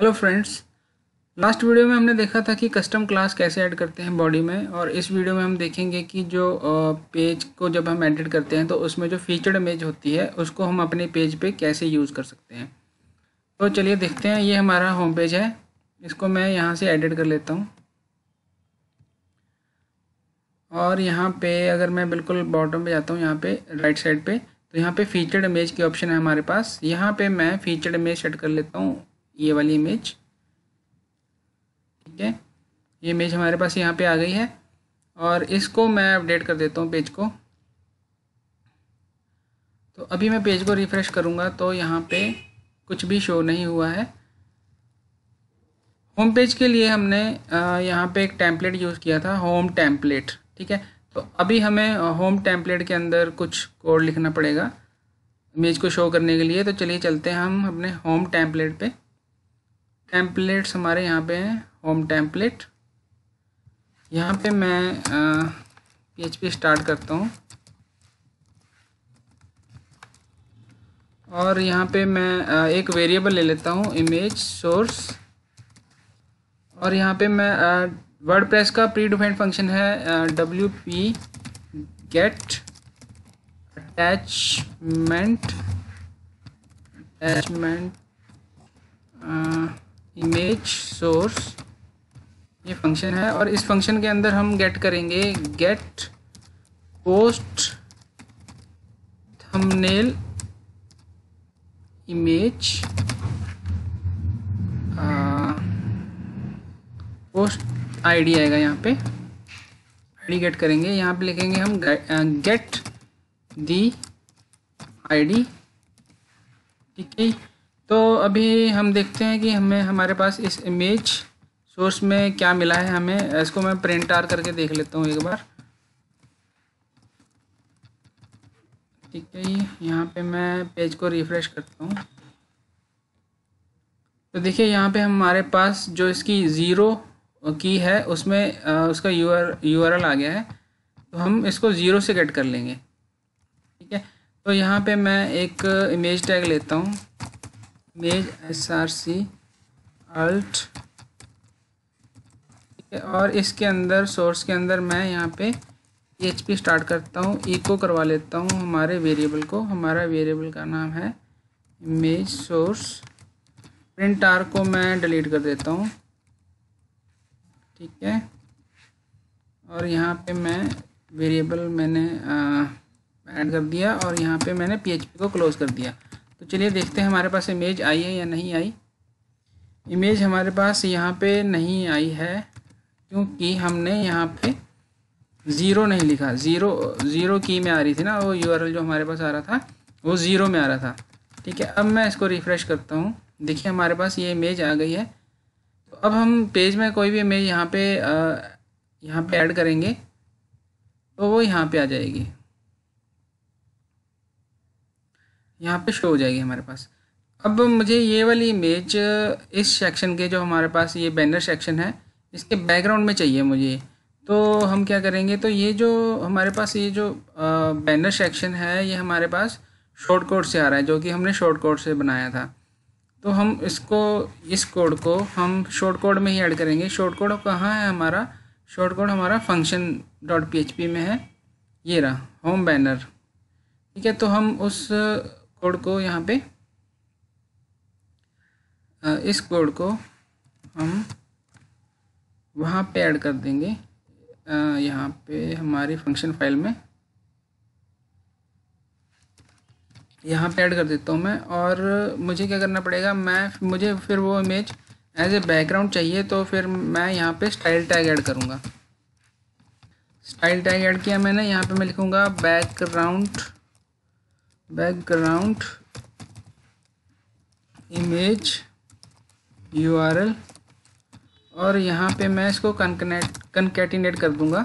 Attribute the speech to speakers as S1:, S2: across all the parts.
S1: hello friends last video में हमने देखा था कि कस्टम क्लास कैसे ऐड करते हैं बॉडी में और इस वीडियो में हम देखेंगे कि जो पेज को जब हम एडिट करते हैं तो उसमें जो फीचर्ड इमेज होती है उसको हम अपने पेज पे कैसे यूज़ कर सकते हैं तो चलिए देखते हैं ये हमारा होम पेज है इसको मैं यहाँ से एडिट कर लेता हूँ और यहाँ पे अगर मैं बिल्कुल बॉटम पे जाता हूँ यहाँ पे राइट साइड पे तो यहाँ पे फीचर्ड इमेज के ऑप्शन है हमारे पास यहाँ पे मैं फीचर्ड इमेज सेट कर लेता हूँ ये वाली इमेज ठीक है ये इमेज हमारे पास यहाँ पे आ गई है और इसको मैं अपडेट कर देता हूँ पेज को तो अभी मैं पेज को रिफ़्रेश करूँगा तो यहाँ पे कुछ भी शो नहीं हुआ है होम पेज के लिए हमने यहाँ पे एक टैंपलेट यूज़ किया था होम टैंपलेट ठीक है तो अभी हमें होम टैंपलेट के अंदर कुछ कोड लिखना पड़ेगा इमेज को शो करने के लिए तो चलिए चलते हैं हम अपने होम टैंपलेट पे टेम्पलेट्स हमारे यहाँ पे हैं होम टेम्पलेट यहाँ पे मैं पी स्टार्ट करता हूँ और यहाँ पे मैं एक वेरिएबल ले लेता हूँ इमेज सोर्स और यहाँ पे मैं वर्ड प्रेस का प्री डिफाइंड फंक्शन है W P get attachment attachment image source ये फंक्शन है और इस फंक्शन के अंदर हम गेट करेंगे get post thumbnail image post ID आएगा यहाँ पे आईडी गेट करेंगे यहाँ पे लिखेंगे हम गेट दी आईडी ठीक है तो अभी हम देखते हैं कि हमें हमारे पास इस इमेज सोर्स में क्या मिला है हमें इसको मैं प्रिंट आर करके देख लेता हूँ एक बार ठीक है यहाँ पे मैं पेज को रिफ्रेश करता हूँ तो देखिए यहाँ पे हमारे पास जो इसकी ज़ीरो की है उसमें उसका यू आर एल आ गया है तो हम इसको ज़ीरो से गेट कर लेंगे ठीक है तो यहाँ पे मैं एक इमेज टैग लेता हूँ image S R C alt और इसके अंदर सोर्स के अंदर मैं यहाँ पे एच पी स्टार्ट करता हूँ इको करवा लेता हूँ हमारे वेरिएबल को हमारा वेरिएबल का नाम है इमेज सोर्स प्रिंट आर को मैं डिलीट कर देता हूँ ठीक है और यहाँ पे मैं वेरिएबल मैंने ऐड कर दिया और यहाँ पे मैंने पी को क्लोज़ कर दिया तो चलिए देखते हैं हमारे पास इमेज आई है या नहीं आई इमेज हमारे पास यहाँ पे नहीं आई है क्योंकि हमने यहाँ पे ज़ीरो नहीं लिखा ज़ीरो ज़ीरो की में आ रही थी ना वो यूआरएल जो हमारे पास आ रहा था वो ज़ीरो में आ रहा था ठीक है अब मैं इसको रिफ़्रेश करता हूँ देखिए हमारे पास ये इमेज आ गई है तो अब हम पेज में कोई भी इमेज यहाँ पे यहाँ पे ऐड करेंगे तो वो यहाँ पे आ जाएगी यहाँ पे शो हो जाएगी हमारे पास अब मुझे ये वाली इमेज इस सेक्शन के जो हमारे पास ये बैनर सेक्शन है इसके बैकग्राउंड में चाहिए मुझे तो हम क्या करेंगे तो ये जो हमारे पास ये जो बैनर सेक्शन है ये हमारे पास शॉर्ट कोड से आ रहा है जो कि हमने शॉर्ट कोड से बनाया था तो हम इसको इस कोड को हम शॉर्ट कोड में ही ऐड करेंगे शॉर्ट कोड कहाँ है हमारा शॉर्ट कोड हमारा फंक्शन डॉट पी में है ये रहा होम बैनर ठीक है तो हम उस कोड को यहाँ पे इस कोड को हम वहाँ पे ऐड कर देंगे यहाँ पे हमारी फंक्शन फाइल में यहाँ पे ऐड कर देता हूँ मैं और मुझे क्या करना पड़ेगा मैं मुझे फिर वो इमेज एज ए बैकग्राउंड चाहिए तो फिर मैं यहाँ पे स्टाइल टैग ऐड करूँगा स्टाइल टैग ऐड किया मैंने यहाँ पे मैं लिखूँगा बैकग्राउंड बैकग्राउंड इमेज एल और यहाँ पे मैं इसको कनकनेट कनकेटिनेट कर दूँगा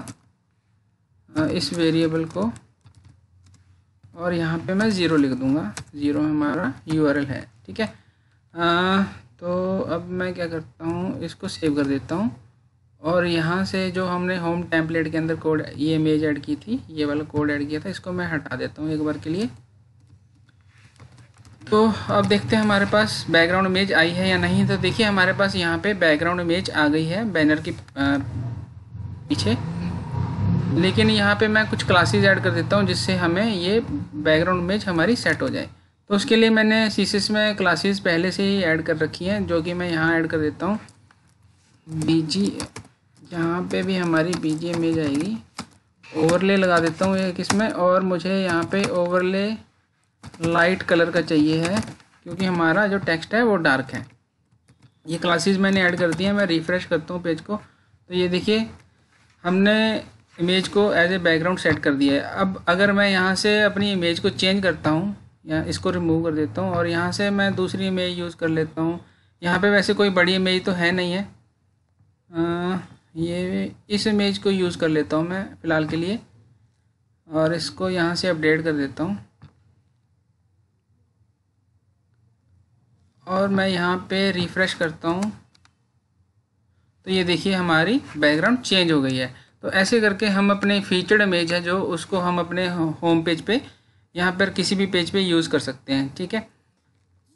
S1: इस वेरिएबल को और यहाँ पे मैं ज़ीरो लिख दूँगा ज़ीरो हमारा यूआरएल है ठीक है आ, तो अब मैं क्या करता हूँ इसको सेव कर देता हूँ और यहाँ से जो हमने होम टेम्पलेट के अंदर कोड ये इमेज ऐड की थी ये वाला कोड ऐड किया था इसको मैं हटा देता हूँ एक बार के लिए तो अब देखते हैं हमारे पास बैकग्राउंड इमेज आई है या नहीं तो देखिए हमारे पास यहाँ पे बैकग्राउंड इमेज आ गई है बैनर की पीछे लेकिन यहाँ पे मैं कुछ क्लासेस ऐड कर देता हूँ जिससे हमें ये बैकग्राउंड इमेज हमारी सेट हो जाए तो उसके लिए मैंने सी में क्लासेस पहले से ही ऐड कर रखी हैं जो कि मैं यहाँ ऐड कर देता हूँ बी जी यहाँ पर भी हमारी बी जी इमेज आएगी ओवरले लगा देता हूँ एक इसमें और मुझे यहाँ पे ओवरले लाइट कलर का चाहिए है क्योंकि हमारा जो टेक्स्ट है वो डार्क है ये क्लासेस मैंने ऐड कर दी हैं मैं रिफ़्रेश करता हूँ पेज को तो ये देखिए हमने इमेज को एज ए बैकग्राउंड सेट कर दिया है अब अगर मैं यहाँ से अपनी इमेज को चेंज करता हूँ या इसको रिमूव कर देता हूँ और यहाँ से मैं दूसरी इमेज यूज़ कर लेता हूँ यहाँ पे वैसे कोई बड़ी इमेज तो है नहीं है आ, ये इस इमेज को यूज़ कर लेता हूँ मैं फ़िलहाल के लिए और इसको यहाँ से अपडेट कर देता हूँ और मैं यहाँ पे रिफ़्रेश करता हूँ तो ये देखिए हमारी बैकग्राउंड चेंज हो गई है तो ऐसे करके हम अपने फीचर्ड इमेज है जो उसको हम अपने होम पेज पे यहाँ पर किसी भी पेज पे यूज़ कर सकते हैं ठीक है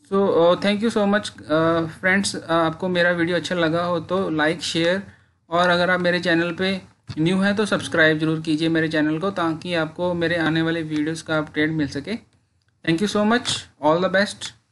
S1: so thank you so much friends आपको मेरा वीडियो अच्छा लगा हो तो लाइक शेयर और अगर आप मेरे चैनल पर न्यू हैं तो सब्सक्राइब जरूर कीजिए मेरे चैनल को ताकि आपको मेरे आने वाले वीडियोस का अपडेट मिल सके thank you so much all the best